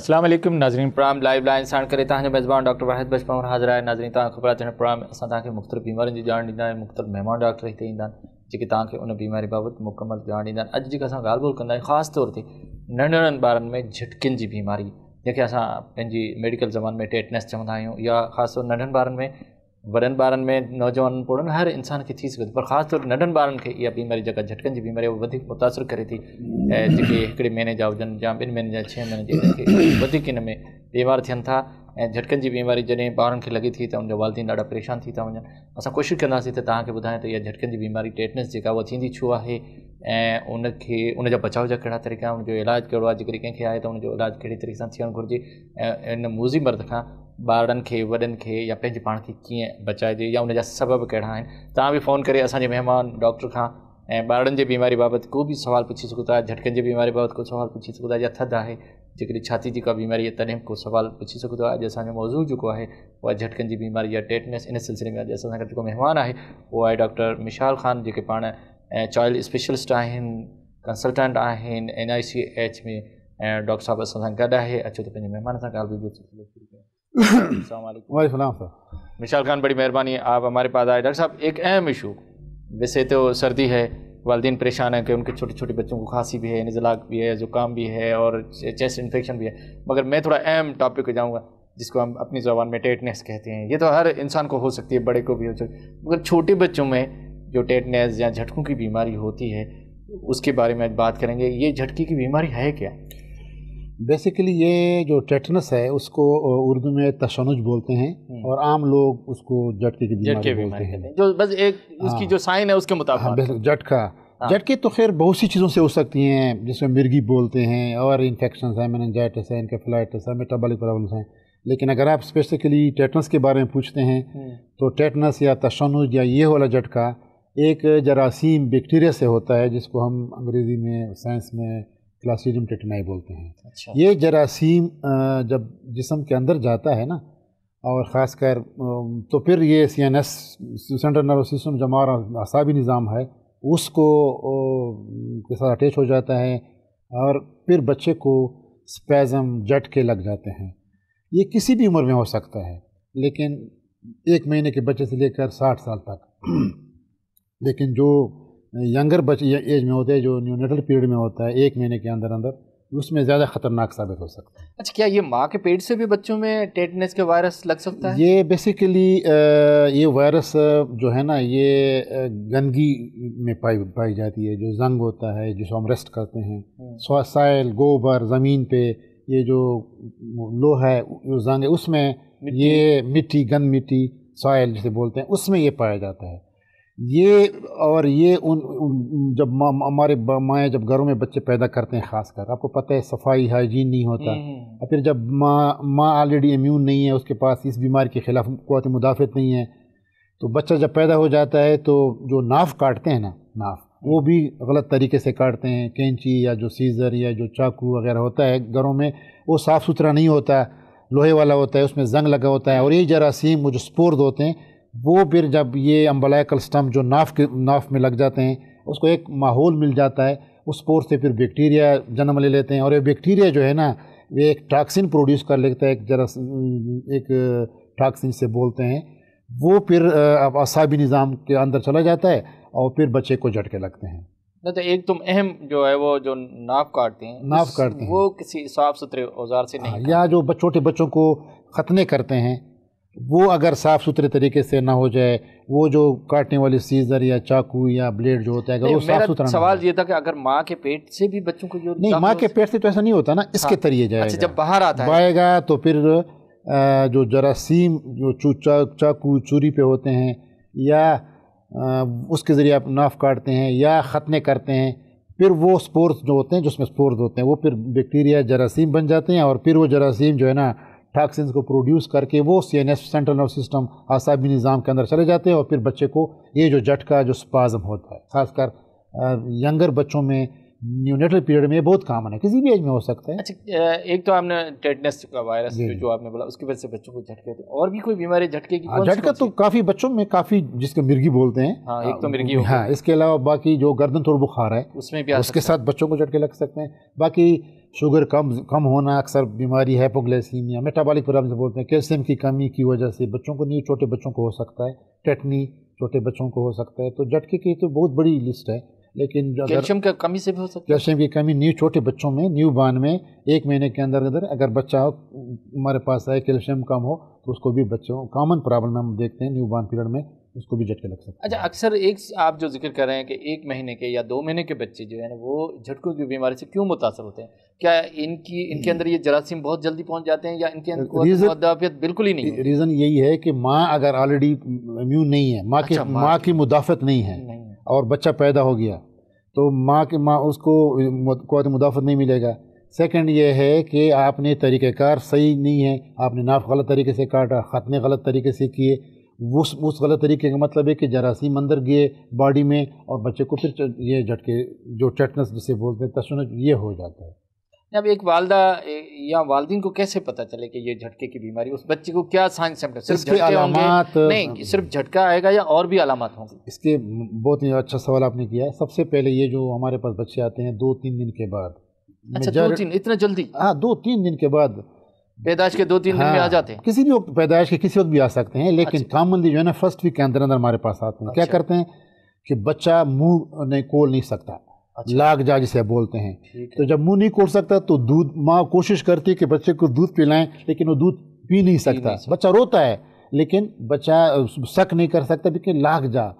असलामु नाज़रीन प्राम live line साण करे तव्हांजो मेज़बान डॉक्टर वाहिद बचपन हाज़िर आहे नाज़रीन तव्हांखे ख़बर आहे अचण प्राणे असां तव्हांखे मुख़्तलिफ़ बीमारियुनि जी ध्यानु ॾींदा आहियूं मुख़्तलिफ़ महिमान डॉक्टर हिते ईंदा आहिनि जेके तव्हांखे उन बीमारी बाबति मुकमल ध्यानु ॾींदा आहिनि अॼु जेके असां ॻाल्हि ॿोल कयूं ख़ासि तौर ते नंढड़नि ॿारनि में झिटिकन जी बीमारी जेके असां पंहिंजी मेडिकल ज़माने में टेटनेस चवंदा आहियूं या ख़ासि तौरु नंढनि ॿारनि में वॾनि ॿारनि में नौजवान पोड़नि हर इंसान खे थी सघे पर ख़ासि तौरु नंढनि ॿारनि खे इहा बीमारी जेका झटकन की बीमारी आहे उहा वधीक करे थी ऐं महीने जा हुजनि या ॿिनि महीने जा छह महीने जे में बीमार थियन था ऐं झटकनि जी बीमारी जैसे बार लगी थी तो उनका वालदीन ढा परेशान थी था वन अस कोशिश कंदासीं त तव्हांखे ॿुधायां त इहा झटकनि जी बीमारी टेटनस जेका उहा थींदी छो आहे ऐं बचाव जा कहिड़ा तरीक़ा आहिनि उनजो इलाजु कहिड़ो आहे जेकॾहिं कंहिंखे आहे त तरीक़े से थियणु घुरिजे ऐं इन मूज़ी मर्द का ॿारनि खे वॾनि खे या पंहिंजे पाण खे कीअं बचाइजे या उनजा सबब कहिड़ा आहिनि तव्हां बि फ़ोन करे असांजे महिमान डॉक्टर खां ऐं ॿारनि जे बीमारी बाबति को बि सुवालु पुछी सघो था झटकनि जे बीमारी बाबति को सुवालु पुछी सघो था या थधि आहे जेकॾहिं छाती जी का बीमारी आहे तॾहिं बि को सुवालु पुछी सघो आहे अॼु असांजो मौज़ू जेको आहे उहा झटकनि जी बीमारी या टेटनेस इन सिलसिले में अॼु असां गॾु जेको महिमान आहे उहो आहे डॉक्टर मिशाल ख़ान जेके पाण ऐं चाइल्ड स्पेशलिस्ट आहिनि कंसल्टेंट आहिनि एन आई सी एच में ऐं डॉक्टर साहिबु असां सां गॾु आहे अचो त पंहिंजे महिमान सां का वीडियो सर मिशाल खान बड़ी मेहरबानी आप हमारे पास आए डॉक्टर साहब एक अहम इशू वैसे तो सर्दी है वालदेन परेशान हैं कि उनके छोटे छोटे बच्चों को खांसी भी है नज़लाक भी है ज़ुकाम भी है और चेस्ट इन्फेक्शन भी है मगर मैं थोड़ा अहम टॉपिक पर जाऊँगा जिसको हम अपनी जबान में टेटनेस कहते हैं ये तो हर इंसान को हो सकती है बड़े को भी हो सकती है मगर छोटे बच्चों में जो टेटनेस या झटकों की बीमारी होती है उसके बारे में आज बात करेंगे ये झटकी की बीमारी है क्या बेसिकली ये जो टेटनस है उसको उर्दू में तशनुज बोलते हैं हम्म। और आम लोग उसको झटके की बीमारी बोलते हैं जो बस एक उसकी हाँ। जो साइन है उसके मुताबिक झटका हाँ, झटके हाँ। तो खैर बहुत सी चीज़ों से हो सकती हैं जिसमें मिर्गी बोलते हैं और इन्फेक्शन है मैनजाइटिस है इनकेफलाइटिस है मेटाबॉलिक प्रॉब्लम्स हैं लेकिन अगर आप स्पेसिकली टेटनस के बारे में पूछते हैं हम्म। तो टेटनस या तशनुज या ये वाला झटका एक जरासीम बैक्टीरिया से होता है जिसको हम अंग्रेज़ी में साइंस में क्लासीडियम टेटनाई बोलते हैं अच्छा। ये जरासीम जब जिसम के अंदर जाता है ना और ख़ासकर तो फिर ये C N S central nervous system जो हमारा असाबी निज़ाम है उसको के साथ अटैच हो जाता है और फिर बच्चे को स्पैज़म जट के लग जाते हैं ये किसी भी उम्र में हो सकता है लेकिन एक महीने के बच्चे से लेकर साठ साल तक लेकिन जो यंगर बच एज में होते हैं जो न्यूनेटल पीरियड में होता है एक महीने के अंदर अंदर उसमें ज़्यादा खतरनाक साबित हो सकता है अच्छा क्या ये माँ के पेट से भी बच्चों में टेटनेस के वायरस लग सकता है ये बेसिकली ये वायरस जो है ना ये गंदगी में पाई पाई जाती है जो जंग होता है जिसको हम रेस्ट करते हैं हम्म। साइल गोबर ज़मीन पे ये जो लो है जो जंग है उसमें ये मिट्टी गंद मिट्टी सॉयल जिसे बोलते हैं उसमें ये पाया जाता है ये और ये उन, उन जब हमारे मा, माएँ जब घरों में बच्चे पैदा करते हैं ख़ासकर आपको पता है सफाई हाइजीन नहीं होता हम्म, हम्म। और फिर जब माँ माँ ऑलरेडी इम्यून नहीं है उसके पास इस बीमारी के ख़िलाफ़ कोत मुदाफ़त नहीं है तो बच्चा जब पैदा हो जाता है तो जो नाफ काटते हैं ना नाफ वो भी गलत तरीके से काटते हैं कैंची या जो सीज़र या जो चाकू वगैरह होता है घरों में वो साफ़ सुथरा नहीं होता लोहे वाला होता है उसमें जंग लगा होता है और ये जरासीम वो जो स्पोर्द होते हैं वो फिर जब ये अम्बलाइकल स्टम्प जो नाफ के नाफ में लग जाते हैं उसको एक माहौल मिल जाता है उस पोर से फिर बैक्टीरिया जन्म ले लेते हैं और ये बैक्टीरिया जो है ना ये एक टॉक्सिन प्रोड्यूस कर लेता है एक जरा एक टॉक्सिन से बोलते हैं वो फिर अब असाबी निज़ाम के अंदर चला जाता है और फिर बच्चे को झटके लगते हैं ना तो एक तुम अहम जो है वो जो नाप काटते हैं नाप काटते हैं वो किसी साफ़ सुथरे औजार से नहीं हाँ, या जो छोटे बच्चों को ख़तने करते हैं वो अगर साफ़ सुथरे तरीके से ना हो जाए वो जो काटने वाली सीजर या चाकू या ब्लेड जो होता है अगर वो साफ़ सुथरा सवाल ये था कि अगर माँ के पेट से भी बच्चों को जो नहीं माँ के पेट से तो ऐसा नहीं होता ना हाँ। इसके हाँ, तरिए जाएगा अच्छा जब बाहर आता है आएगा तो फिर जो जरासीम जो चाकू चूरी पे होते हैं या उसके ज़रिए आप नाफ काटते हैं या ख़तने करते हैं फिर वो स्पोर्स जो होते हैं जिसमें स्पोर्स होते हैं वो फिर बैक्टीरिया जरासीम बन जाते हैं और फिर वो जरासीम जो है ना टैक्सिन को प्रोड्यूस करके वो C N S central nerve system आसाबी निज़ाम के अंदर चले जाते हैं और फिर बच्चे को ये जो जटका जो स्पाज़म होता है ख़ासकर यंगर बच्चों में न्यूनेटल पीरियड में बहुत कॉमन है किसी भी एज में हो सकता है अच्छा एक तो आपने टेटनेस का वायरस जो, जो आपने बोला उसकी वजह से बच्चों को झटके थे और भी कोई बीमारी झटके की हाँ, झटका तो काफ़ी बच्चों में काफ़ी जिसके मिर्गी बोलते हैं हाँ एक तो हाँ, मिर्गी हाँ इसके अलावा बाकी जो गर्दन थोड़ा बुखार है उसमें भी उसके साथ बच्चों को झटके लग सकते हैं बाकी शुगर कम कम होना अक्सर बीमारी है मेटाबॉलिक प्रॉब्लम बोलते हैं कैल्शियम की कमी की वजह से बच्चों को नहीं छोटे बच्चों को हो सकता है टेटनी छोटे बच्चों को हो सकता है तो झटके की तो बहुत बड़ी लिस्ट है लेकिन जो कैल्शियम का कमी से भी हो सकता है कैल्शियम की कमी न्यू छोटे बच्चों में न्यू बान में एक महीने के अंदर अंदर अगर बच्चा हमारे पास आए कैल्शियम कम हो तो उसको भी बच्चों कॉमन प्रॉब्लम हम देखते हैं न्यू बान पीरियड में उसको भी झटके लग सकते अच्छा अक्सर एक आप जो जिक्र कर रहे हैं कि एक महीने के या दो महीने के बच्चे जो है ना वो झटकों की बीमारी से क्यों मुतासर होते हैं क्या इनकी इनके अंदर ये जरासीम बहुत जल्दी पहुंच जाते हैं या इनके अंदर बिल्कुल ही नहीं रीज़न यही है कि माँ अगर ऑलरेडी इम्यून नहीं है माँ की अच्छा, माँ की मुदाफ़त नहीं है और बच्चा पैदा हो गया तो माँ के माँ उसको कोत तो मुदाफ़त नहीं मिलेगा सेकंड ये है कि आपने तरीक़ार सही नहीं है आपने नाफ गलत तरीके से काटा ख़तने गलत तरीके से किए उस उस गलत तरीके का मतलब है कि जरासीम अंदर गए बॉडी में और बच्चे को फिर ये झटके जो चटनस जिसे बोलते हैं तशनज ये हो जाता है अब एक वालदा या वालदीन को कैसे पता चले कि ये झटके की बीमारी उस बच्चे को क्या साइन सिम्टम सिर्फ झटके अलामत नहीं सिर्फ झटका आएगा या और भी अलामत होंगे इसके बहुत ही अच्छा सवाल आपने किया सबसे पहले ये जो हमारे पास बच्चे आते हैं दो तीन दिन के बाद अच्छा, दो तीन इतना जल्दी हाँ दो तीन दिन के बाद पैदाश के दो तीन हाँ, दिन में हाँ। आ जाते हैं किसी भी वक्त पैदाश के किसी वक्त भी आ सकते हैं लेकिन अच्छा। कामबंदी जो है ना फर्स्ट वीक के अंदर अंदर हमारे पास आते हैं अच्छा। क्या करते हैं कि बच्चा मुंह नहीं कोल नहीं सकता अच्छा। लाग जा जिसे बोलते हैं तो जब मुंह नहीं कोल सकता तो दूध माँ कोशिश करती है कि बच्चे को दूध पिलाएं लेकिन वो दूध पी नहीं सकता बच्चा रोता है लेकिन बच्चा शक नहीं कर सकता लेकिन लाग जा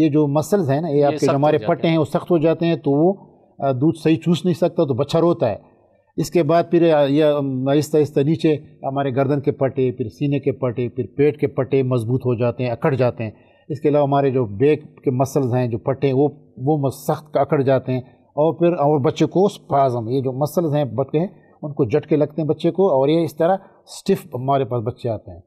ये जो मसल्स हैं ना ये आपके हमारे पट्टे हैं वो सख्त हो जाते हैं तो वो दूध सही चूस नहीं सकता तो बच्चा रोता है इसके बाद फिर यह आहिस्ता आहिस्ता नीचे हमारे गर्दन के पटे फिर सीने के पटे फिर पेट के पटे मजबूत हो जाते हैं अकड़ जाते हैं इसके अलावा हमारे जो बेक के मसल्स हैं जो पट्टे वो वो सख्त अकड़ जाते हैं और फिर और बच्चे को स्पाजम ये जो मसल्स हैं बटके हैं उनको झटके लगते हैं बच्चे को और ये इस तरह स्टिफ हमारे पास बच्चे आते हैं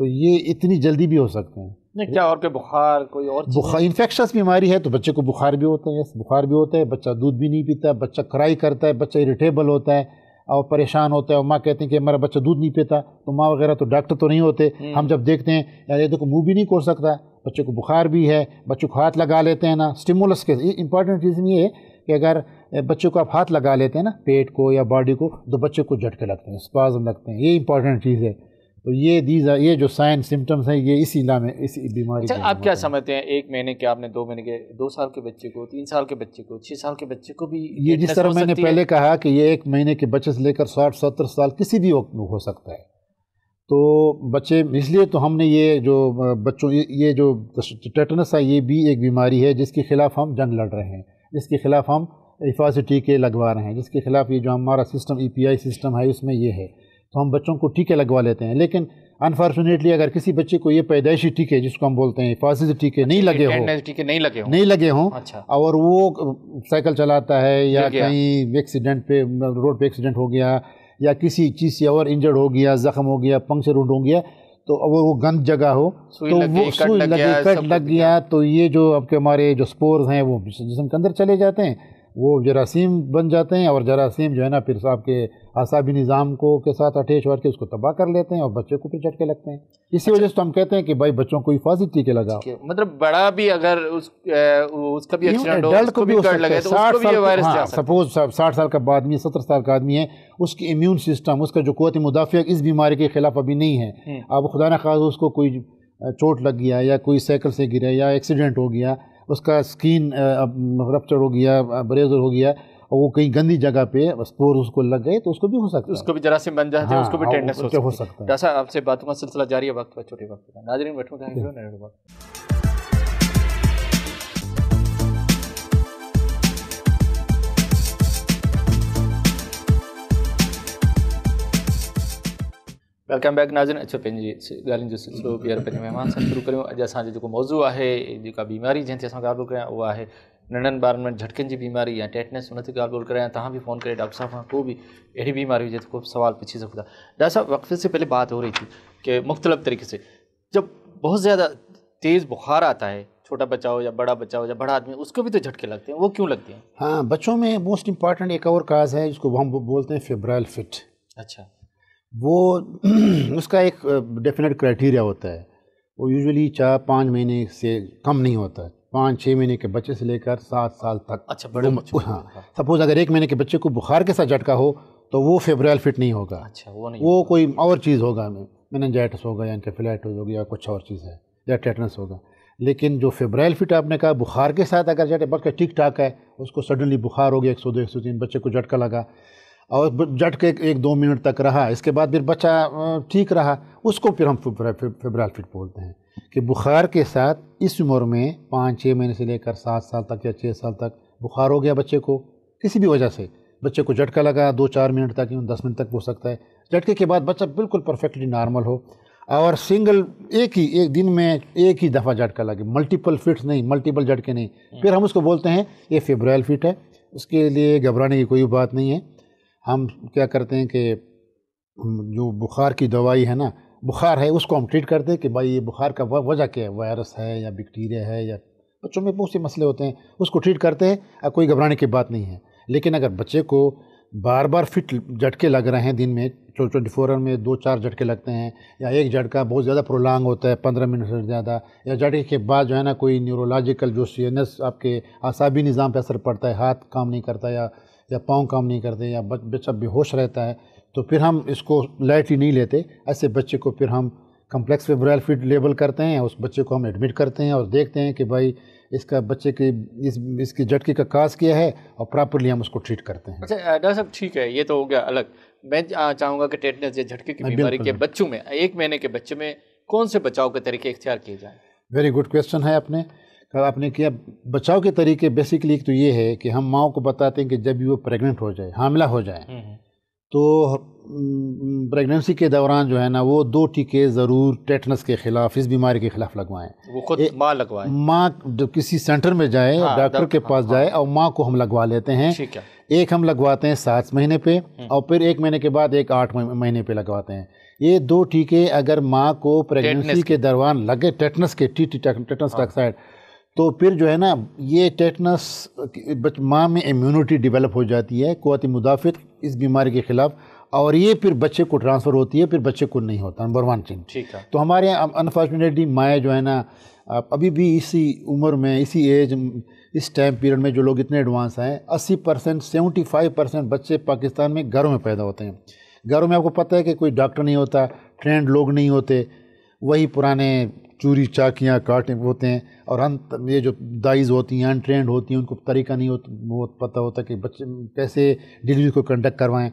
तो ये इतनी जल्दी भी हो सकते हैं क्या और के बुखार कोई और बुखार इन्फेक्शस बीमारी है तो बच्चे को बुखार भी होता है बुखार भी होता है बच्चा दूध भी नहीं पीता बच्चा कराई करता है बच्चा इरिटेबल होता है और परेशान होता है और माँ कहते हैं कि हमारा बच्चा दूध नहीं पीता तो माँ वगैरह तो डॉक्टर तो नहीं होते हम्म। हम जब देखते हैं यार ये देखो मुँह भी नहीं खोल सकता बच्चे को बुखार भी है बच्चों को हाथ लगा लेते हैं ना स्टिमुलस के इंपॉर्टेंट रीज़न ये है कि अगर बच्चे को आप हाथ लगा लेते हैं ना पेट को या बॉडी को तो बच्चे को झटके लगते हैं स्पाजम लगते हैं ये इंपॉर्टेंट चीज़ है तो ये दीज ये जो साइन सिम्टम्स हैं ये इसी इला में इस बीमारी अच्छा आप क्या समझते हैं एक महीने के आपने दो महीने के दो साल के बच्चे को तीन साल के बच्चे को छः साल के बच्चे को भी ये जिस तरह मैंने पहले कहा कि ये एक महीने के बच्चे से लेकर साठ सत्तर साल किसी भी वक्त में हो सकता है तो बच्चे इसलिए तो हमने ये जो बच्चों ये जो टेटनस है ये भी एक बीमारी है जिसके ख़िलाफ़ हम जंग लड़ रहे हैं जिसके ख़िलाफ़ हम हिफाजती टीके लगवा रहे हैं जिसके ख़िलाफ़ ये जो हमारा सिस्टम ई सिस्टम है उसमें ये है तो हम बच्चों को टीके लगवा लेते हैं लेकिन अनफॉर्चुनेटली अगर किसी बच्चे को ये पैदाइशी टीके जिसको हम बोलते हैं फासिस अच्छा, टीके नहीं लगे हो टीके नहीं लगे हो नहीं लगे हों अच्छा और वो साइकिल चलाता है या कहीं एक्सीडेंट पे रोड पे एक्सीडेंट हो गया या किसी चीज़ से और इंजर्ड हो गया ज़ख्म हो गया पंक्चर उड हो गया तो अगर वो गंद जगह हो तो वो सुई लगे कट लग गया तो ये जो आपके हमारे जो स्पोर्स हैं वो जिसम के अंदर चले जाते हैं वो जरासीम बन जाते हैं और जरासीम जो है ना फिर आपके असाबी निज़ाम को के साथ अटैच होकर उसको तबाह कर लेते हैं और बच्चे को फिर झटके लगते हैं इसी अच्छा। वजह से तो हम कहते हैं कि भाई बच्चों को हिफाजत टीके लगाओ मतलब बड़ा भी अगर उस उसका भी एक्सीडेंट हो भी सपोज तो हाँ, साठ साल का आदमी है सत्तर साल का आदमी है उसकी इम्यून सिस्टम उसका जो क़ुत मुदाफ़त इस बीमारी के खिलाफ अभी नहीं है हम्म। अब खुदा न खास उसको कोई चोट लग गया या कोई साइकिल से गिरा या एक्सीडेंट हो गया उसका स्किन रप्चर हो गया ब्रेजर हो गया और वो कहीं गंदी जगह पे स्पोर उसको लग गए तो उसको भी हो सकता है उसको भी जरा से बन जाए हाँ, उसको भी टेंडेंस हाँ, हो सकता है जैसा आपसे बातों का सिलसिला जारी है वक्त छोटे वक्त का नाजरीन बैठो वेलकम बैक नाज़िन अच्छा पंहिंजी ॻाल्हियुनि जो सिलसिलो बीहर पे मेहमान से शुरू करियूं अज असो मौज़ू है जेका बीमारी जैसे असां ॻाल्हि पियो करियां उहा नंढनि ॿारनि में झटकनि जी बीमारी या टेटनेस हुन ते ॻाल्हि ॿोल तव्हां बि फ़ोन करे डॉक्टर साहब खां को बि अहिड़ी बीमारी हुजे तो को सवाल पूछी सको था डॉक्टर साहब वक्त से पहले बात हो रही थी कि मुख्तलिफ़ तरीके से जब बहुत ज़्यादा तेज़ बुखार आता है छोटा बच्चा हो या बड़ा बच्चा हो या बड़ा आदमी उसको भी तो झटके लगते हैं वो क्यों लगते हैं हाँ बच्चों में मोस्ट इम्पॉर्टेंट एक और काज है जिसको हम बोलते हैं फेब्राइल फिट अच्छा वो उसका एक डेफिनेट क्राइटेरिया होता है वो यूजुअली चार पाँच महीने से कम नहीं होता है पाँच छः महीने के बच्चे से लेकर सात साल तक अच्छा बड़े तो हाँ, हाँ। सपोज़ अगर एक महीने के बच्चे को बुखार के साथ झटका हो तो वो फेब्रल फिट नहीं होगा अच्छा वो नहीं वो कोई और चीज़ होगा मैनजाइटस होगा या इनकेफिलाइटिस होगी या कुछ और चीज़ है या टेटनस होगा लेकिन जो फेब्राइल फिट आपने कहा बुखार के साथ अगर जटे बच्चा ठीक ठाक है उसको सडनली बुखार हो गया एक सौ दो एक सौ तीन बच्चे को झटका लगा और झटके एक दो मिनट तक रहा इसके बाद फिर बच्चा ठीक रहा उसको फिर हम फेब्राइल फिट बोलते हैं कि बुखार के साथ इस उम्र में पाँच छः महीने से लेकर सात साल तक या छः साल तक बुखार हो गया बच्चे को किसी भी वजह से बच्चे को झटका लगा दो चार मिनट तक दस मिनट तक हो सकता है झटके के बाद बच्चा बिल्कुल परफेक्टली नॉर्मल हो और सिंगल एक ही एक दिन में एक ही दफ़ा झटका लगे मल्टीपल फिट्स नहीं मल्टीपल झटके नहीं हम्म। फिर हम उसको बोलते हैं ये फेब्रायल फिट है उसके लिए घबराने की कोई बात नहीं है हम क्या करते हैं कि जो बुखार की दवाई है ना बुखार है उसको हम ट्रीट करते हैं कि भाई ये बुखार का वजह क्या है वायरस है या बैक्टीरिया है या बच्चों में बहुत से मसले होते हैं उसको ट्रीट करते हैं कोई घबराने की बात नहीं है लेकिन अगर बच्चे को बार बार फिट झटके लग रहे हैं दिन में ट्वेंटी फोर आवर में दो चार झटके लगते हैं या एक झटका बहुत ज़्यादा प्रोलॉन्ग होता है पंद्रह मिनट से ज़्यादा या झटके के बाद जो है ना कोई न्यूरोलॉजिकल जो सीनस आपके आसाबी निज़ाम पर असर पड़ता है हाथ काम नहीं करता या या पाँव काम नहीं करते या बच्चा बेहोश रहता है तो फिर हम इसको लाइटली नहीं लेते ऐसे बच्चे को फिर हम कम्प्लेक्स फेब्रायल फिट लेबल करते हैं उस बच्चे को हम एडमिट करते हैं और देखते हैं कि भाई इसका बच्चे की इस इसकी जटकी का काज किया है और प्रॉपरली हम उसको ट्रीट करते हैं अच्छा डॉक्टर साहब ठीक है ये तो हो गया अलग मैं चाहूँगा कि टेटनस या झटके की बीमारी के बच्चों में एक महीने के बच्चे में कौन से बचाव के तरीके इख्तियार किए जाए वेरी गुड क्वेश्चन है आपने कल आपने किया बचाव के तरीके बेसिकली एक तो ये है कि हम माओ को बताते हैं कि जब भी वो प्रेगनेंट हो जाए हामला हो जाए हम्म, हम्म। तो हम्म, प्रेगनेंसी के दौरान जो है ना वो दो टीके ज़रूर टेटनस के खिलाफ इस बीमारी के खिलाफ लगवाएं वो खुद माँ लगवाएं माँ जब किसी सेंटर में जाए हाँ, डॉक्टर के पास हाँ, जाए और माँ को हम लगवा लेते हैं ठीक है एक हम लगवाते हैं सात महीने पे हम्म। और फिर एक महीने के बाद एक आठ महीने पे लगवाते हैं ये दो टीके अगर माँ को प्रेगनेंसी के दौरान लगे टेटनस के टी टी टेटनस हाँ। टॉक्साइड तो फिर जो है ना ये टेटनस माँ में इम्यूनिटी डेवलप हो जाती है कोत मुदाफ़त इस बीमारी के ख़िलाफ़ और ये फिर बच्चे को ट्रांसफ़र होती है फिर बच्चे को नहीं होता नंबर वन चीज ठीक है तो हमारे यहाँ अनफॉर्चुनेटली um, माया जो है ना अभी भी इसी उम्र में इसी एज um, इस टाइम पीरियड में जो लोग इतने एडवांस हैं अस्सी परसेंट सेवेंटी फाइव परसेंट बच्चे पाकिस्तान में घरों में पैदा होते हैं घरों में आपको पता है कि कोई डॉक्टर नहीं होता ट्रेंड लोग नहीं होते वही पुराने चूरी चाकियाँ काटे होते हैं और अन ये जो दाइज होती हैं अनट्रेंड होती हैं उनको तरीका नहीं होता वो पता होता कि बच्चे कैसे डिलीवरी को कंडक्ट करवाएं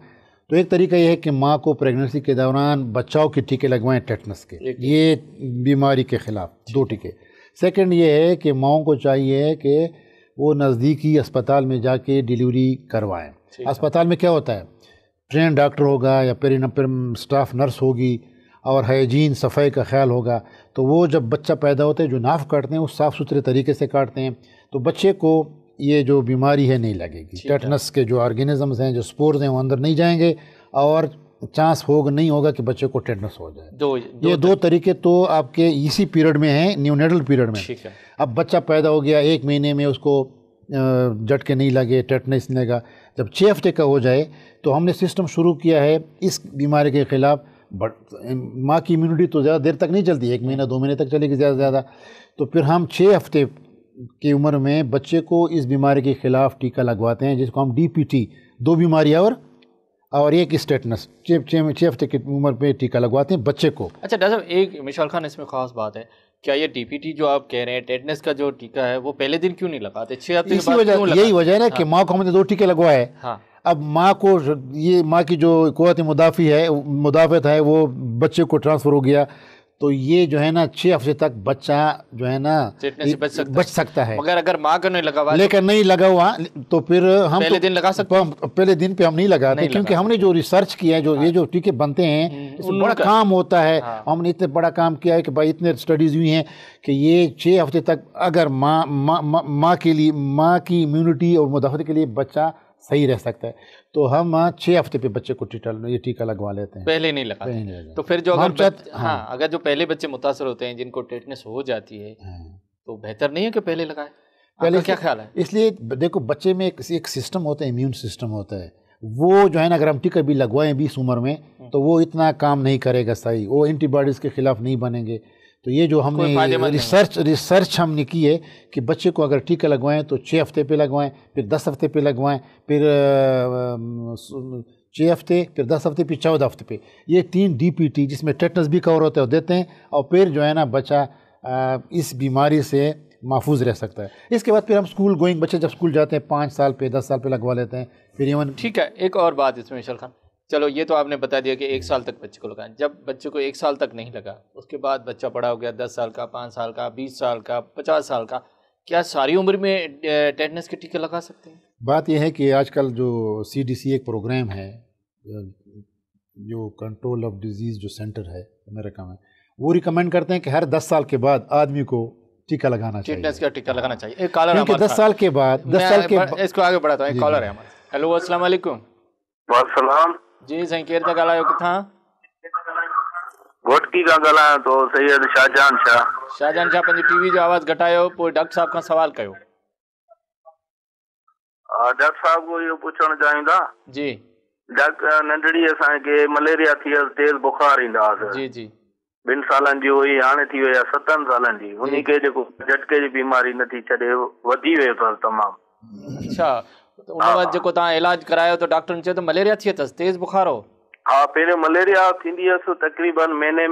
तो एक तरीका यह है कि माँ को प्रेगनेंसी के दौरान बच्चाओं के टीके लगवाएं टेटनस के ये बीमारी के ख़िलाफ़ दो टीके सेकंड ये है कि माओ को चाहिए कि वो नज़दीकी अस्पताल में जाके डिलीवरी करवाएं अस्पताल में क्या होता है ट्रेन डॉक्टर होगा या पेरी स्टाफ नर्स होगी और हाइजीन सफ़ाई का ख्याल होगा तो वो जब बच्चा पैदा होता है जो नाफ काटते हैं वो साफ़ सुथरे तरीके से काटते हैं तो बच्चे को ये जो बीमारी है नहीं लगेगी टेटनस के जो ऑर्गेनिजम्स हैं जो स्पोर्स हैं वो अंदर नहीं जाएंगे और चांस होगा नहीं होगा कि बच्चे को टेटनस हो जाए दो, दो ये दो तरीके तो आपके इसी पीरियड में हैं नेडल पीरियड में ठीक है अब बच्चा पैदा हो गया एक महीने में उसको झटके नहीं लगे टेटनस नहीं लगा जब छः हफ्ते का हो जाए तो हमने सिस्टम शुरू किया है इस बीमारी के ख़िलाफ़ बट माँ की इम्यूनिटी तो ज़्यादा देर तक नहीं चलती एक महीना दो महीने तक चलेगी ज़्यादा से ज़्यादा तो फिर हम छः हफ्ते की उम्र में बच्चे को इस बीमारी के ख़िलाफ़ टीका लगवाते हैं जिसको हम डी दो बीमारियाँ और और एक स्टेटनस छः हफ्ते की उम्र में टीका लगवाते हैं बच्चे को अच्छा डॉक्टर साहब एक मिशाल खान इसमें ख़ास बात है क्या ये डीपीटी जो आप कह रहे हैं टेटनेस का जो टीका है वो पहले दिन क्यों नहीं लगाते छः हफ्ते यही वजह है ना कि हाँ। माँ को हमने दो टीके लगवाए हाँ अब माँ को ये माँ की जो कुत मुदाफ़ी है मुदाफ़त है वो बच्चे को ट्रांसफ़र हो गया तो ये जो है ना छः हफ्ते तक बच्चा जो है ना बच सकता, बच सकता है मगर अगर माँ को नहीं लगा हुआ तो- लेकर नहीं लगा हुआ तो फिर हम पहले तो, दिन लगा सकते हैं पहले दिन पे हम नहीं लगाते क्योंकि लगा हमने जो रिसर्च किया है जो हाँ। ये जो टीके बनते हैं हम्म, इसमें बड़ा काम होता है हाँ। हमने इतने बड़ा काम किया है कि भाई इतने स्टडीज़ हुई हैं कि ये छः हफ्ते तक अगर माँ माँ के लिए माँ की इम्यूनिटी और मुदाफ़त के लिए बच्चा सही रह सकता है तो हम हाँ, छः हफ्ते पे बच्चे को टीटल ये टीका लगवा लेते हैं पहले नहीं लगाते पहले नहीं तो फिर जो अगर बच, हाँ, हाँ अगर जो पहले बच्चे मुतासर होते हैं जिनको टेटनेस हो जाती है हाँ। तो बेहतर नहीं है कि पहले लगाए पहले क्या ख्याल है इसलिए देखो बच्चे में एक, एक सिस्टम होता है इम्यून सिस्टम होता है वो जो है ना अगर हम टीका भी लगवाएं बीस उम्र में हम्म। तो वो इतना काम नहीं करेगा सही वो एंटीबॉडीज़ के ख़िलाफ़ नहीं बनेंगे तो ये जो हमने रिसर्च रिसर्च हमने की है कि बच्चे को अगर टीका लगवाएं तो छः हफ्ते पे लगवाएं फिर दस हफ्ते पे लगवाएं फिर छः हफ्ते फिर दस हफ्ते फिर चौदह हफ्ते पे ये तीन डीपीटी जिसमें टेटनस भी कवर होता है देते हैं और फिर जो है ना बच्चा इस बीमारी से महफूज रह सकता है इसके बाद फिर हम स्कूल गोइंग बच्चे जब स्कूल जाते हैं पाँच साल पे दस साल पे लगवा लेते हैं फिर इवन ठीक है एक और बात इसमें विशाल खान चलो ये तो आपने बता दिया कि एक साल तक बच्चे को लगाएं जब बच्चे को एक साल तक नहीं लगा उसके बाद बच्चा बड़ा हो गया दस साल का पाँच साल का बीस साल का पचास साल का क्या सारी उम्र में टेटनेस के टीके लगा सकते हैं बात यह है कि आजकल जो सी डी सी एक प्रोग्राम है जो कंट्रोल ऑफ डिजीज़ जो सेंटर है अमेरिका में वो रिकमेंड करते हैं कि हर दस साल के बाद आदमी को टीका लगाना चाहिए का टीका लगाना चाहिए एक कॉलर क्योंकि दस साल के बाद दस साल के इसको आगे बढ़ाता हूँ एक कॉलर है हमारा हेलो अस्सलाम वाले जी संकेत ॻाल्हायो किथां घोटकी खां ॻाल्हायां थो तो सैयद शाहजान शाह शाहजान शाह पंहिंजी टीवी जो आवाज़ घटायो पोइ डॉक्टर साहिब खां सवाल कयो डॉक्टर साहिब इहो पुछणु चाहींदा जी डॉक्टर नंढड़ी असांखे मलेरिया थी वियसि तेज़ बुखार ईंदा हुआसीं जी जी ॿिनि सालनि जी हुई हाणे थी वई आहे सतनि सालनि जी हुन खे जेको झटके जी बीमारी नथी छॾे वधी वियो अथसि तमामु अच्छा हा पहिरियों मलेरिया थींदी हुयसि तकरीबन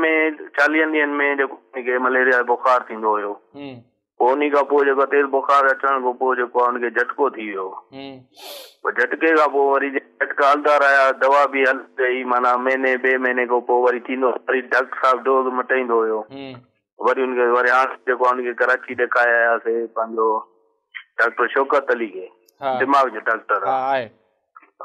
खां पोइ जेको तेज़ बुखार अचण खां पोइ झटको थी वियो झटके खां पोइ वरी झटका हलदा दवा बि हल ॾेई महीने खां पोइ डॉक्टर साहिबु डोज़ मटाईंदो वरी कराची ॾेखारे डॉक्टर शोकत अली खे हाँ। दिमाग जो डॉक्टर आहे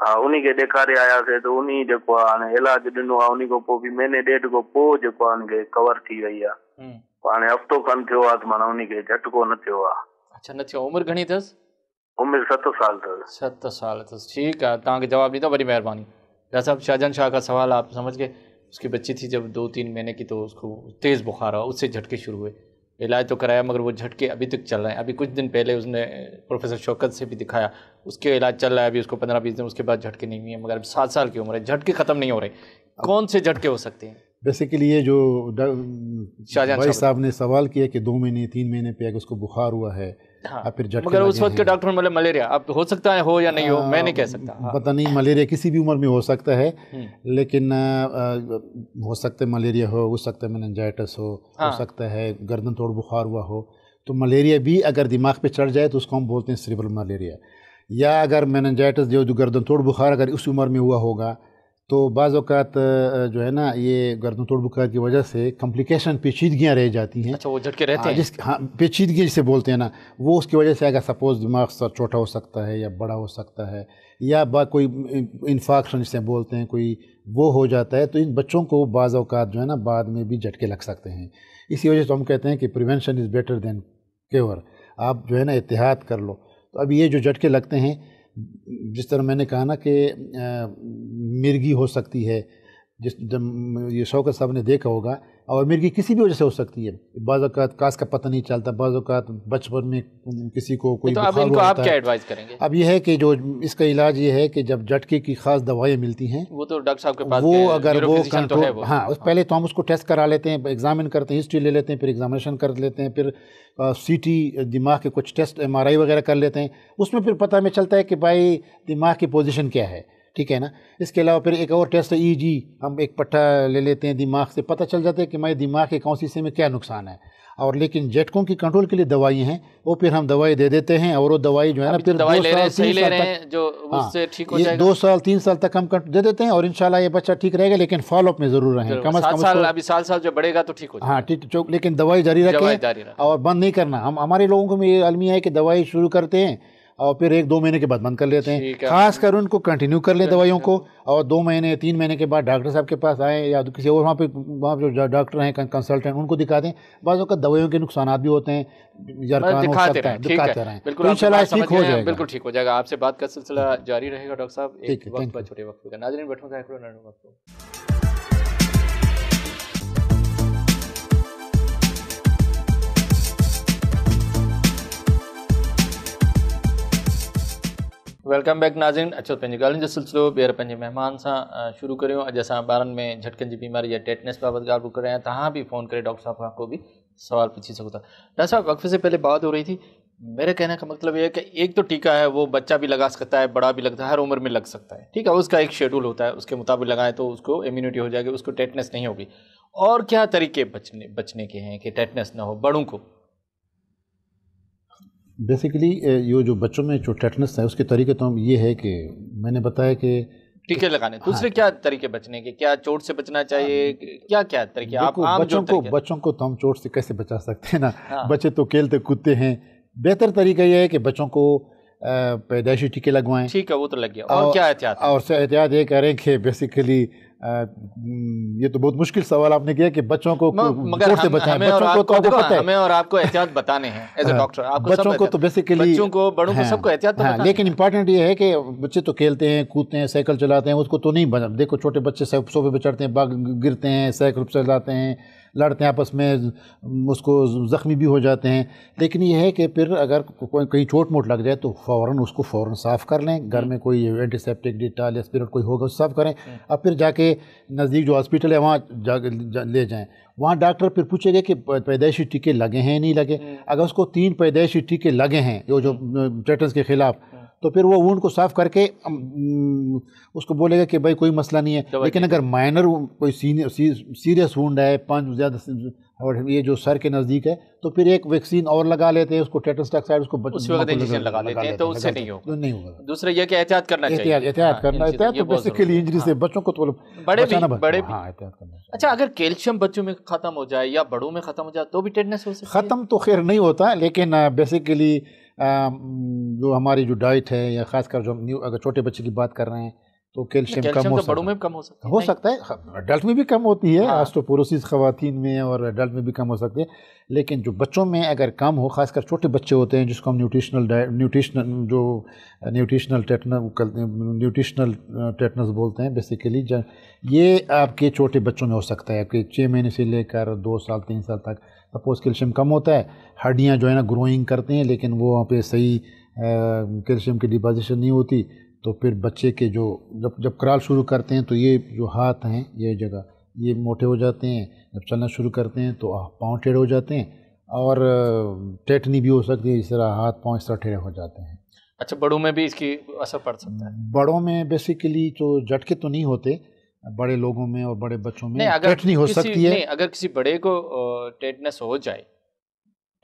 हा उन खे ॾेखारे आयासीं त उन जेको आहे हाणे इलाज ॾिनो आहे उन खां पोइ बि महीने ॾेढ खां पोइ जेको आहे के कवर थी वई आहे हम्म। हाणे हफ़्तो खनि थियो आहे त माना के खे को न थे आहे अच्छा न थे उम्र घनी अथसि उम्र सत्तर साल अथसि सत्तर साल अथसि ठीकु आहे जवाब जवाबु तो बड़ी मेहरबानी जैसा साहब शाहजहान शाह का सवाल आप समझ गए उसकी बच्ची थी जब दो तीन महीने की तो उसको तेज़ बुखार हुआ उससे झटके शुरू हुए इलाज तो कराया मगर वो झटके अभी तक चल रहे हैं अभी कुछ दिन पहले उसने प्रोफेसर शौकत से भी दिखाया उसके इलाज चल रहा है अभी उसको पंद्रह बीस दिन उसके बाद झटके नहीं हुए हैं मगर अभी सात साल की उम्र है झटके ख़त्म नहीं हो रहे कौन से झटके हो सकते हैं बेसिकली ये जो भाई साहब ने सवाल किया कि दो महीने तीन महीने पे अगर उसको बुखार हुआ है हाँ, फिर मगर उस वक्त के डॉक्टर मतलब मलेरिया अब हो सकता है हो या नहीं हो मैं नहीं कह हाँ, सकता हाँ। पता नहीं मलेरिया किसी भी उम्र में हो सकता है हम्म। लेकिन आ, हो सकता है मलेरिया हो हो सकता है मेनजाइटस हो हो हाँ। सकता है गर्दन तोड़ बुखार हुआ हो तो मलेरिया भी अगर दिमाग पे चढ़ जाए तो उसको हम बोलते हैं सीरेब्रल मलेरिया या अगर मेनजाइटस जो गर्दन तोड़ बुखार अगर उस उम्र में हुआ होगा तो बाज़ात जो है ना ये गर्दन तोड़ की वजह से कम्प्लिकेशन पेचीदगियाँ रह जाती हैं अच्छा वो झटके रहते हाँ, हैं जिस हाँ पेचीदगी जिसे बोलते हैं ना वो उसकी वजह से अगर सपोज़ दिमाग सर छोटा हो सकता है या बड़ा हो सकता है या बा कोई इन्फाक्शन जिसे बोलते हैं कोई वो हो जाता है तो इन बच्चों को बाज़ जो है ना बाद में भी झटके लग सकते हैं इसी वजह से हम कहते हैं कि prevention is better than cure आप जो है ना एहतियात कर लो तो अब ये जो झटके लगते हैं जिस तरह मैंने कहा ना कि मिर्गी हो सकती है जिस ये शौकत साहब ने देखा होगा और मिर्गी किसी भी वजह से हो सकती है अवत कास का पता नहीं चलता अवत बचपन में किसी को कोई तो अब इनको आप क्या एडवाइस करेंगे अब यह है कि जो इसका इलाज ये है कि जब झटके की खास दवाएं मिलती हैं वो तो डॉक्टर साहब के पास वो अगर वो कंट्रोल तो हाँ उस हाँ। पहले तो हम उसको टेस्ट करा लेते हैं एग्जामिन करते हैं हिस्ट्री ले लेते हैं फिर एग्जामिनेशन कर लेते हैं फिर सी टी दिमाग के कुछ टेस्ट एम आर आई वगैरह कर लेते हैं उसमें फिर पता हमें चलता है कि भाई दिमाग की पोजिशन क्या है ठीक है ना इसके अलावा फिर एक और टेस्ट है जी e हम एक पट्टा ले लेते हैं दिमाग से पता चल जाता है कि मेरे दिमाग के कौन हिस्से में क्या नुकसान है और लेकिन झटकों की कंट्रोल के लिए दवाई हैं वो फिर हम दवाई दे देते हैं और वो दवाई जो है ना तो फिर दवाई दो साल तीन साल तक जो हाँ, उससे ठीक हो जाएगा दो साल तीन साल तक हम दे देते हैं और इन ये बच्चा ठीक रहेगा लेकिन फॉलोअप में जरूर रहे कम अज कम साल अभी साल साल जो बढ़ेगा तो ठीक हो हाँ ठीक लेकिन दवाई जारी रखें और बंद नहीं करना हम हमारे लोगों को भी ये अलमिया है कि दवाई शुरू करते हैं और फिर एक दो महीने के बाद बंद कर लेते हैं खास कर उनको कंटिन्यू कर लें दवाइयों को और दो महीने तीन महीने के बाद डॉक्टर साहब के पास आए या किसी और वहाँ पे वहाँ जो डॉक्टर हैं कंसल्टेंट उनको दिखा दें बाज़ों का दवाइयों के नुकसान भी होते हैं दिखाते रहें बिल्कुल तो ठीक हो जाएगा बिल्कुल ठीक हो जाएगा आपसे बात का सिलसिला जारी रहेगा डॉक्टर साहब छोटे वक्त नाजरीन वेलकम बैक नाज़िन अच्छा पैं गाल जो सिलसिलो बेहर पैं मेहमान से शुरू करें अज अस बार में झटकन की बीमारी या टेटनेस बाबत गाल करें तव्हां भी फ़ोन कर डॉक्टर साहब का को भी सवाल पूछी सको था डॉक्टर साहब वक्फे से पहले बात हो रही थी मेरे कहने का मतलब यह है कि एक तो टीका है वो बच्चा भी लगा सकता है बड़ा भी लगता है हर उम्र में लग सकता है ठीक है उसका एक शेड्यूल होता है उसके मुताबिक लगाएं तो उसको इम्यूनिटी हो जाएगी उसको टेटनेस नहीं होगी और क्या तरीके बचने बचने के हैं कि टेटनेस ना हो बड़ों को बेसिकली eh, ये जो बच्चों में जो टेटनस है उसके तरीके तो हम ये है कि मैंने बताया कि टीके तो- लगाने हाँ। दूसरे क्या तरीके बचने के क्या चोट से बचना हाँ चाहिए क्या क्या तरीके आप आम बच्चों को बच्चों को तो हम चोट से कैसे बचा सकते हैं ना हाँ। बच्चे तो खेलते कूदते हैं बेहतर तरीका यह है कि बच्चों को पैदाइशी टीके लगवाएं ठीक है वो तो लग गया और, और क्या एहतियात और एहतियात ये करें कि बेसिकली ये तो बहुत मुश्किल सवाल आपने किया कि बच्चों को मगर से बचाएं बच्चों को तो आपको पता है हमें और आपको एहतियात बताने हैं एज ए डॉक्टर आपको बच्चों को तो बेसिकली बच्चों को बड़ों को हाँ। सबको एहतियात तो हाँ, लेकिन इंपॉर्टेंट ये है कि बच्चे तो खेलते हैं कूदते हैं साइकिल चलाते हैं उसको तो नहीं बना देखो छोटे बच्चे सोफे पे चढ़ते हैं गिरते हैं साइकिल चलाते हैं लड़ते हैं आपस में उसको ज़ख्मी भी हो जाते हैं लेकिन यह है कि फिर अगर कोई कहीं चोट मोट लग जाए तो फ़ौर उसको फ़ौर साफ़ कर लें घर में कोई एंटीसेप्टिक डिटॉल या स्पिरट कोई होगा उसको साफ़ करें हम्म। अब फिर जाके नज़दीक जो हॉस्पिटल है वहाँ जा, जा, ले जाएँ वहाँ डॉक्टर फिर पूछेगा कि पैदाइशी टीके लगे हैं नहीं लगे हम्म। अगर उसको तीन पैदाइशी टीके लगे हैं जो जो हम्म। टेटस के ख़िलाफ़ तो फिर वो वुंड को साफ करके उसको बोलेगा कि भाई कोई मसला नहीं है लेकिन अगर माइनर कोई सीरियस वुंड है पाँच ज़्यादा और ये जो सर के नज़दीक है तो फिर एक वैक्सीन और लगा लेते हैं उसको टेटस उसको उसी वक्त इंजेक्शन लगा लेते हैं तो उससे नहीं होगा तो नहीं होगा दूसरा यह कि एहतियात करना चाहिए एहतियात हाँ, करना एहतियात तो बेसिकली इंजरी से हाँ। बच्चों को तो बड़े बड़े हाँ एहतियात करना अच्छा अगर कैल्शियम बच्चों में ख़त्म हो जाए या बड़ों में ख़त्म हो जाए तो भी टेटनेस हो सकता ख़त्म तो खैर नहीं होता लेकिन बेसिकली जो हमारी जो डाइट है या खासकर जो हम न्यू अगर छोटे बच्चे की बात कर रहे हैं तो कैल्शियम तो कम हो सकता है हो सकता है अडल्ट में भी कम होती है आस्टोपोरोसिस हाँ। खातन में और अडल्ट में भी कम हो सकती है लेकिन जो बच्चों में अगर कम हो खासकर छोटे बच्चे होते हैं जिसको हम न्यूट्रिशनल डाइट न्यूट्रिशनल जो न्यूट्रिशनल टेटनस न्यूट्रिशनल टेटनस बोलते हैं बेसिकली ये आपके छोटे बच्चों में हो सकता है आपके छः महीने से लेकर दो साल तीन साल तक सपोज कैल्शियम कम होता है हड्डियाँ जो है ना ग्रोइंग करते हैं लेकिन वो वहाँ पर सही कैल्शियम की डिपोजिशन नहीं होती तो फिर बच्चे के जो जब जब कराल शुरू करते हैं तो ये जो हाथ हैं ये जगह ये मोटे हो जाते हैं जब चलना शुरू करते हैं तो पाँव टेढ़े हो जाते हैं और टेटनी भी हो सकती है इस तरह हाथ पाँव इस तरह टेढ़े हो जाते हैं अच्छा बड़ों में भी इसकी असर पड़ सकता है बड़ों में बेसिकली तो झटके तो नहीं होते बड़े लोगों में और बड़े बच्चों में टेटनी हो सकती है अगर किसी बड़े को टेटनेस हो जाए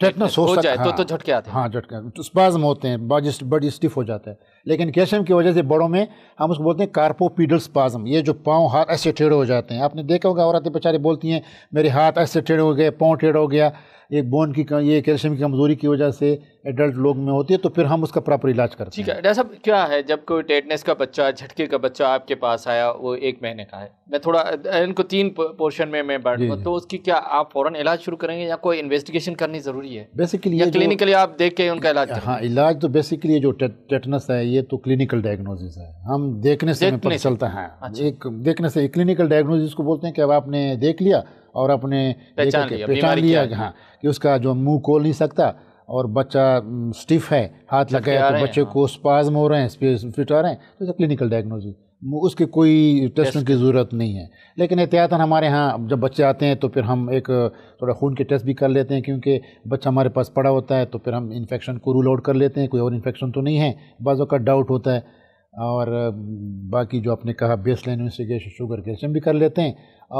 टेटनस हो, हो जाए हाँ, तो तो हाँ, झटके आते हैं हाँ झटके स्पाज्म तो होते हैं बड़ी स्टिफ हो जाता है लेकिन कैल्शियम की वजह से बड़ों में हम उसको बोलते हैं कार्पोपीडल स्पाज्म ये जो पाँव हाथ ऐसे टेढ़े हो जाते हैं आपने देखा होगा औरतें बेचारे बोलती हैं मेरे हाथ ऐसे टेढ़े हो गए पाँव टेढ़ा हो गया एक बोन की ये कैल्शियम की कमज़ोरी की वजह से एडल्ट लोग में होती है तो फिर हम उसका प्रॉपर इलाज करते ठीक है डॉक्टर साहब क्या है जब कोई टेटनेस का बच्चा झटके का बच्चा आपके पास आया वो एक महीने का है मैं थोड़ा इनको तीन पोर्शन में मैं बांट तो उसकी क्या आप फ़ौरन इलाज शुरू करेंगे या कोई इन्वेस्टिगेशन करनी ज़रूरी है बेसिकली क्लिनिकली आप देख के उनका इलाज हाँ इलाज तो बेसिकली जो टेटनस है ये तो क्लिनिकल डायग्नोसिस है हम देखने से पता चलता है अच्छा। एक देखने से क्लिनिकल डायग्नोसिस को बोलते हैं कि अब आपने देख लिया और अपने पहचान लिया, पहचान लिया हाँ कि उसका जो मुंह खोल नहीं सकता और बच्चा स्टिफ है हाथ लग गया तो बच्चे हाँ। को स्पाज्म हो रहे हैं फिट आ रहे हैं तो क्लिनिकल डायग्नोसिस उसके कोई टेस्ट की ज़रूरत नहीं है लेकिन एहतियातन हमारे यहाँ जब बच्चे आते हैं तो फिर हम एक थोड़ा खून के टेस्ट भी कर लेते हैं क्योंकि बच्चा हमारे पास पड़ा होता है तो फिर हम इन्फेक्शन को रूल आउट कर लेते हैं कोई और इन्फेक्शन तो नहीं है बाज़ों का डाउट होता है और बाकी जो आपने कहा baseline investigation sugar calcium भी कर लेते हैं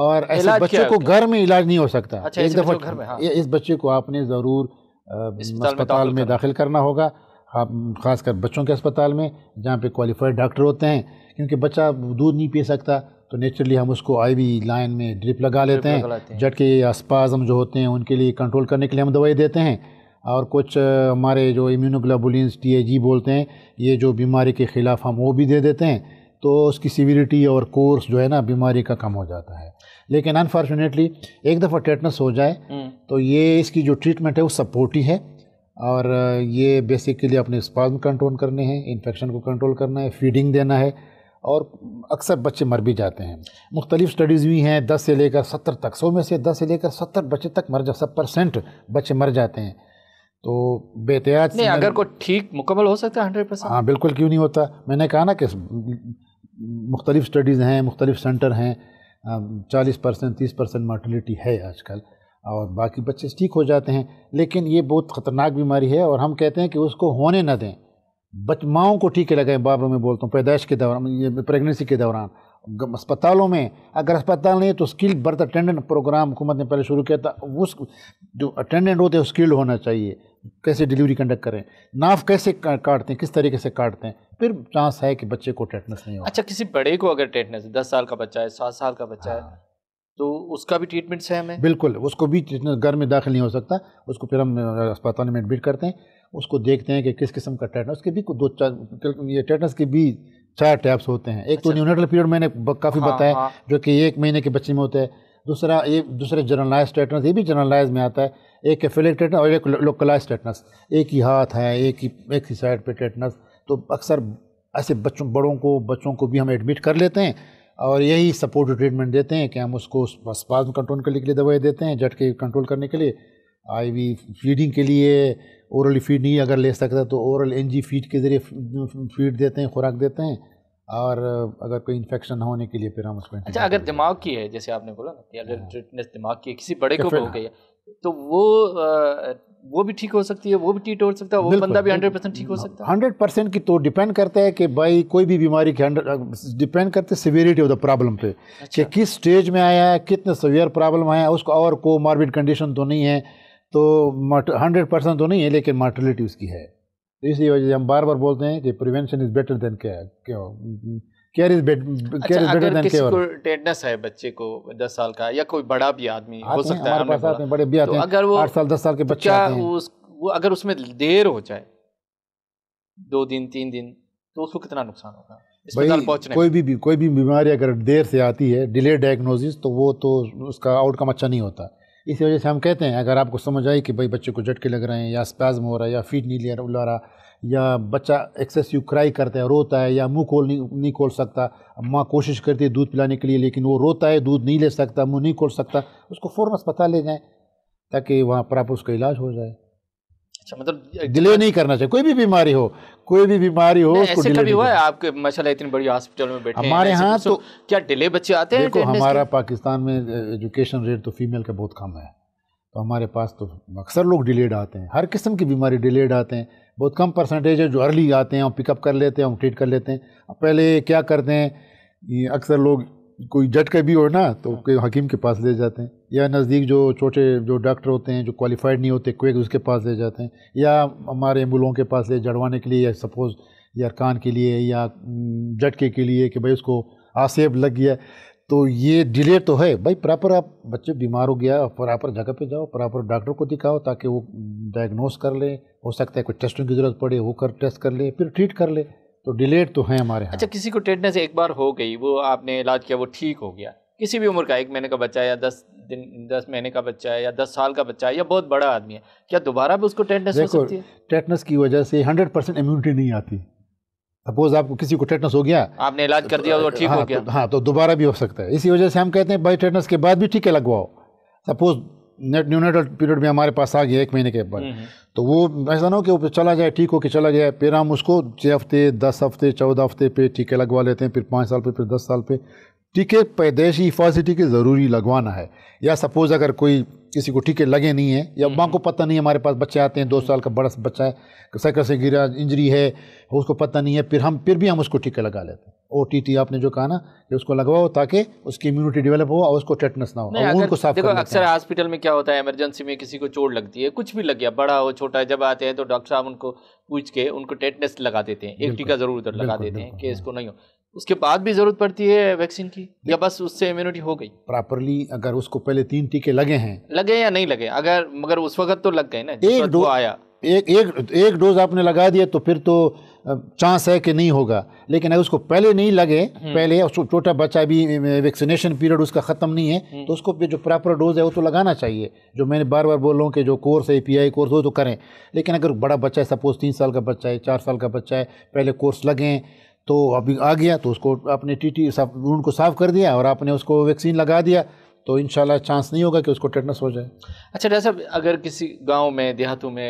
और ऐसे बच्चे को घर में इलाज नहीं हो सकता अच्छा, एक दफ़ा हाँ। इस बच्चे को आपने ज़रूर अस्पताल, में दाखिल करना होगा ख़ासकर बच्चों के अस्पताल में जहाँ पे क्वालिफाइड डॉक्टर होते हैं क्योंकि बच्चा दूध नहीं पी सकता तो नेचुरली हम उसको आईवी लाइन में ड्रिप लगा लेते हैं झटके या जो होते हैं उनके लिए कंट्रोल करने के लिए हम दवाई देते हैं और कुछ हमारे जो इम्यूनोग्लोबुलिन्स टी बोलते हैं ये जो बीमारी के ख़िलाफ़ हम वो भी दे देते हैं तो उसकी सीविरिटी और कोर्स जो है ना बीमारी का कम हो जाता है लेकिन अनफॉर्चुनेटली एक दफ़ा टेटनस हो जाए हम्म। तो ये इसकी जो ट्रीटमेंट है वो सपोर्टिव है और ये बेसिकली अपने स्पाज्म कंट्रोल करने हैं इन्फेक्शन को कंट्रोल करना है फीडिंग देना है और अक्सर बच्चे मर भी जाते हैं मुख्तलिफ स्टडीज़ हुई हैं दस से लेकर सत्तर तक सौ में से दस से लेकर सत्तर बच्चे तक मर जा सब परसेंट बच्चे मर जाते हैं तो बेहतियात नहीं अगर कोई ठीक मुकम्मल हो सकता है हंड्रेड परसेंट हाँ बिल्कुल क्यों नहीं होता मैंने कहा ना कि मुख्तलिफ स्टडीज़ हैं मुख्तलिफ सेंटर हैं चालीस परसेंट तीस परसेंट मॉर्टलिटी है आजकल और बाकी बच्चे ठीक हो जाते हैं लेकिन ये बहुत ख़तरनाक बीमारी है और हम कहते हैं कि उसको होने ना दें बच माओं को टीके लगाएं बाबरों में बोलता हूँ पैदाइश के दौरान ये प्रेगनेंसी के दौरान अस्पतालों में अगर अस्पताल नहीं है तो स्किल बर्थ अटेंडेंट प्रोग्राम हुकूमत ने पहले शुरू किया था उस जो अटेंडेंट होते हैं स्किल्ड होना चाहिए कैसे डिलीवरी कंडक्ट करें नाफ कैसे काटते हैं किस तरीके से काटते हैं फिर चांस है कि बच्चे को टेटनस नहीं हो अच्छा किसी बड़े को अगर टेटनस दस साल का बच्चा है सात साल का बच्चा हाँ। है तो उसका भी ट्रीटमेंट से हमें बिल्कुल उसको भी घर में दाखिल नहीं हो सकता उसको फिर हम अस्पताल में एडमिट करते हैं उसको देखते हैं कि किस किस्म का टेटनस उसके भी दो चार ये टेटनस के भी चार टैप्स होते हैं एक तो अच्छा। तो न्यूनेटल पीरियड मैंने काफ़ी हाँ, बताया हाँ। जो कि एक महीने के बच्चे में होता है दूसरा ये दूसरे जर्नलाइज टेटनस ये भी जर्नलाइज में आता है एक एफिलेट टेटनस और एक लोकलाइज टेटनस एक ही हाथ है एक ही एक ही साइड पे टेटनस तो अक्सर ऐसे बच्चों बड़ों को बच्चों को भी हम एडमिट कर लेते हैं और यही सपोर्ट ट्रीटमेंट देते हैं कि हम उसको स्पाज्म कंट्रोल करने के लिए दवाई देते हैं झटके कंट्रोल करने के लिए आईवी फीडिंग के लिए ओरल फीड नहीं अगर ले सकता तो ओरल एनजी फीड के ज़रिए फीड देते हैं खुराक देते हैं और अगर कोई इन्फेक्शन होने के लिए फिर हम उसको अच्छा अगर दिमाग की है जैसे आपने बोला ना कि अगर हाँ। दिमाग की है किसी बड़े को हो गई है तो वो वो भी ठीक हो सकती है वो भी टीट हो सकता है वो बंदा भी हंड्रेड परसेंट ठीक हो सकता है हंड्रेड परसेंट की तो डिपेंड करता है कि भाई कोई भी बीमारी के डिपेंड करते हैं सिवियरिटी ऑफ द प्रॉब्लम पे अच्छा। कि किस स्टेज में आया है कितने सिवियर प्रॉब्लम आया है उसको और को मार्बिड कंडीशन तो नहीं है तो हंड्रेड परसेंट तो नहीं है लेकिन मार्टिलिटी उसकी है तो इसी वजह से हम बार बार बोलते हैं कि prevention is better than care care is care is better than care है बच्चे को साल का या कोई बड़ा भी आदमी हो सकता है हमारे पास बड़े भी तो आते हैं अगर वो साल साल के तो बच्चे आते हैं उस वो अगर उसमें देर हो जाए दो दिन तीन दिन तो उसको कितना नुकसान होगा भाई कोई भी, भी कोई भी बीमारी अगर देर से आती है डिले डायग्नोसिस तो वो तो उसका आउटकम अच्छा नहीं होता इसी वजह से हम कहते हैं अगर आपको समझ आई कि भाई बच्चे को झटके लग रहे हैं या स्पैज्म हो रहा है या फीट नहीं ले रहा रहा या बच्चा एक्सेसिव क्राई करता है रोता है या मुंह खोल नहीं नहीं खोल सकता माँ कोशिश करती है दूध पिलाने के लिए लेकिन वो रोता है दूध नहीं ले सकता मुंह नहीं खोल सकता उसको फ़ौर अस्पताल ले जाएँ ताकि वहाँ पर आप उसका इलाज हो जाए अच्छा मतलब डिले नहीं करना चाहिए कोई भी बीमारी हो कोई भी बीमारी हो उसको डिले कभी हुआ है आपके माशाल्लाह इतनी बड़ी हॉस्पिटल में बैठे हमारे यहाँ तो, तो क्या डिले बच्चे आते हैं देखो हमारा पाकिस्तान में एजुकेशन रेट तो फीमेल का बहुत कम है तो हमारे पास तो अक्सर लोग डिलेड आते हैं हर किस्म की बीमारी डिलेड आते हैं बहुत कम परसेंटेज है जो अर्ली आते हैं हम पिकअप कर लेते हैं हम ट्रीट कर लेते हैं पहले क्या करते हैं अक्सर लोग कोई जट का भी हो ना तो कोई हकीम के पास ले जाते हैं या नज़दीक जो छोटे जो डॉक्टर होते हैं जो क्वालिफाइड नहीं होते क्विक उसके पास ले जाते हैं या हमारे एम्बुलों के पास ले जड़वाने के लिए या सपोज़ या कान के लिए या झटके के लिए कि भाई उसको आसेब लग गया तो ये डिले तो है भाई प्रॉपर आप बच्चे बीमार हो गया प्रॉपर जगह पे जाओ प्रॉपर डॉक्टर को दिखाओ ताकि वो डायग्नोस कर ले हो सकता है कुछ टेस्टिंग की जरूरत पड़े वो कर टेस्ट कर ले फिर ट्रीट कर ले तो डिलेड तो है हमारे अच्छा किसी को टेटनेस एक बार हो गई वो आपने इलाज किया वो ठीक हो गया किसी भी उम्र का एक महीने का बच्चा है या दस दिन दस महीने का बच्चा है या दस साल का बच्चा है या बहुत बड़ा आदमी है क्या दोबारा भी उसको टेटनेस हो सकती है टेटनेस की वजह से हंड्रेड परसेंट इम्यूनिटी नहीं आती सपोज आपको किसी को टेटनस हो गया आपने इलाज कर दिया तो ठीक हाँ, हो गया तो, हाँ तो दोबारा भी हो सकता है इसी वजह से हम कहते हैं भाई टेटनस के बाद भी टीके लगवाओ सपोज नेट न्यूनेटल पीरियड में हमारे पास आ गया एक महीने के बाद हम्म, हम्म। तो वो ऐसा ना हो कि वो चला जाए ठीक हो कि चला जाए फिर हम उसको छः हफ्ते दस हफ्ते चौदह हफ्ते पे टीके लगवा लेते हैं फिर पाँच साल पे फिर दस साल पे टीके पैदाइशी हिफाजती टीके ज़रूरी लगवाना है या सपोज़ अगर कोई किसी को टीके लगे नहीं है या हम्म। माँ को पता नहीं हमारे पास बच्चे आते हैं दो साल का बड़ा बच्चा है साइकिल से गिरा इंजरी है उसको पता नहीं है फिर हम फिर भी हम उसको टीके लगा लेते हैं ओ टी टी आपने जो कहा ना कि उसको लगवाओ ताकि उसकी इम्यूनिटी डेवलप हो और उसको टेटनस ना हो और उनको साफ देखो अक्सर हॉस्पिटल में क्या होता है इमरजेंसी में किसी को चोट लगती है कुछ भी लग गया बड़ा हो छोटा जब आते हैं तो डॉक्टर साहब उनको पूछ के उनको टेटनस लगा देते हैं एक टीका ज़रूर लगा देते हैं कि हाँ। इसको नहीं हो उसके बाद भी जरूरत पड़ती है वैक्सीन की या बस उससे इम्यूनिटी हो गई प्रॉपरली अगर उसको पहले तीन टीके लगे हैं लगे या नहीं लगे अगर मगर उस वक्त तो लग गए ना एक डोज आया एक एक एक डोज आपने लगा दिया तो फिर तो चांस है कि नहीं होगा लेकिन अगर उसको पहले नहीं लगे हम्म। पहले छोटा बच्चा भी वैक्सीनेशन पीरियड उसका ख़त्म नहीं है हम्म। तो उसको जो प्रॉपर डोज है वो तो लगाना चाहिए जो मैंने बार बार बोल रहा हूँ कि जो कोर्स है पी कोर्स हो तो करें लेकिन अगर बड़ा बच्चा है सपोज़ तीन साल का बच्चा है चार साल का बच्चा है पहले कोर्स लगें तो अभी आ गया तो उसको आपने टी साफ भ्रूण को साफ कर दिया और आपने उसको वैक्सीन लगा दिया तो इन चांस नहीं होगा कि उसको टेटनस हो जाए अच्छा डॉक्टर साहब अगर किसी गाँव में देहातों में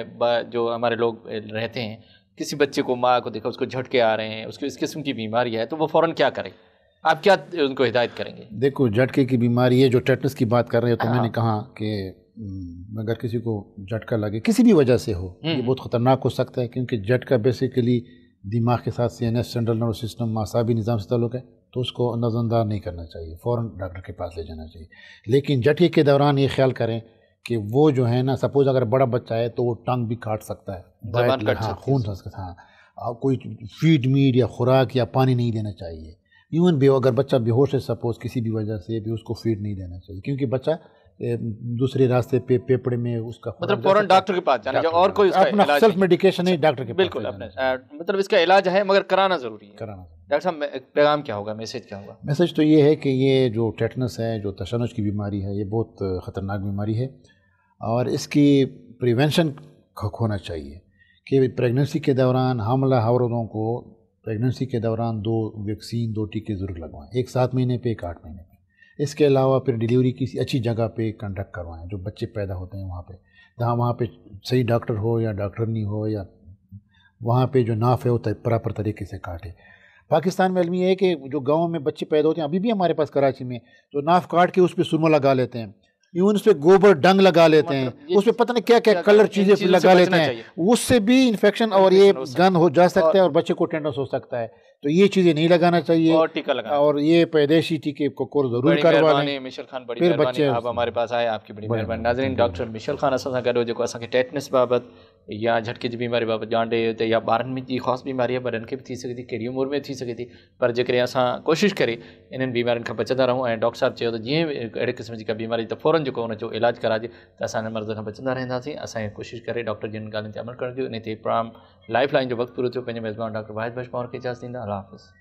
जो हमारे लोग रहते हैं किसी बच्चे को माँ को देखा उसको झटके आ रहे हैं उसको इस किस्म की बीमारी है तो वो फ़ौर क्या करें आप क्या उनको हिदायत करेंगे देखो झटके की बीमारी है जो टेटनस की बात कर रहे हैं तो हाँ। मैंने कहा कि अगर किसी को झटका लगे किसी भी वजह से हो ये हम्म। बहुत ख़तरनाक हो सकता है क्योंकि झटका बेसिकली दिमाग के साथ C N S central nervous system मासाबी निज़ाम से ताल्लुक़ है तो उसको नज़रअंदाज नहीं करना चाहिए फ़ौर डॉक्टर के पास ले जाना चाहिए लेकिन जठे के दौरान ये ख्याल करें कि वो जो है ना सपोज़ अगर बड़ा बच्चा है तो वो टांग भी काट सकता है हाँ खून सकता हाँ और कोई फीड मीट या खुराक या पानी नहीं देना चाहिए इवन भी अगर बच्चा बेहोश है सपोज़ किसी भी वजह से भी उसको फीड नहीं देना चाहिए क्योंकि बच्चा दूसरे रास्ते पे पेपड़े में उसका मतलब फौरन डॉक्टर के पास जाना और कोई अपना सेल्फ मेडिकेशन नहीं डॉक्टर के बिल्कुल अपने मतलब इसका इलाज है मगर कराना ज़रूरी है कराना डॉक्टर साहब पैगाम क्या होगा मैसेज क्या होगा मैसेज तो ये है कि ये जो टेटनस है जो तशनज की बीमारी है ये बहुत ख़तरनाक बीमारी है और इसकी प्रिवेंशन होना चाहिए कि प्रेगनेंसी के दौरान हमला औरतों को प्रेगनेंसी के दौरान दो वैक्सीन दो टीके ज़रूर लगवाएं एक सात महीने पे एक आठ महीने पे इसके अलावा फिर डिलीवरी किसी अच्छी जगह पे कंडक्ट करवाएं जो बच्चे पैदा होते हैं वहाँ पे जहाँ वहाँ पे सही डॉक्टर हो या डॉक्टर नहीं हो या वहाँ पे जो नाफ है वो प्रॉपर तरीके से काटे पाकिस्तान में अलमी है कि जो गाँव में बच्चे पैदा होते हैं अभी भी हमारे पास कराची में जो नाफ काट के उस पर सुरमा लगा लेते हैं इवन उस पर गोबर डंग लगा लेते हैं मतलब उस पर पता नहीं क्या क्या, क्या कलर चीज़ें लगा लेते हैं उससे भी इन्फेक्शन और ये गन हो जा सकता है और बच्चे को टेंडस हो सकता है तो ये चीज़ें नहीं लगाना चाहिए और टीका लगाना और ये पैदेशी टीके को कोर जरूर करवा लें मिशल खान बड़ी फिर बच्चे आप हमारे पास आए आपकी बड़ी मेहरबानी नाजरीन डॉक्टर मिशल खान असा असां जो असा के टेटनेस बाबत या झटके जी बीमारी ॼाणे त या ॿारनि में जी ख़ासि बीमारी आहे वॾनि खे बि थी थी कहिड़ी उमिरि में थी सघे थी पर जेकॾहिं असां कोशिशि करे इन्हनि बीमारियुनि खां बचंदा रहूं ऐं डॉक्टर साहिबु चयो त जीअं बि अहिड़े क़िस्म जी का बीमारी त फौरन जेको हुनजो इलाजु कराइजे त असां हिन मर्ज़ खां बचंदा रहंदासीं असांजी कोशिशि करे डॉक्टर जी हिन ॻाल्हियुनि ते अमल करण जो इन ते प्राम लाइफ लाइन जो वक़्तु पूरो थियो पंहिंजे मज़मान डॉक्टर वाहिद भाष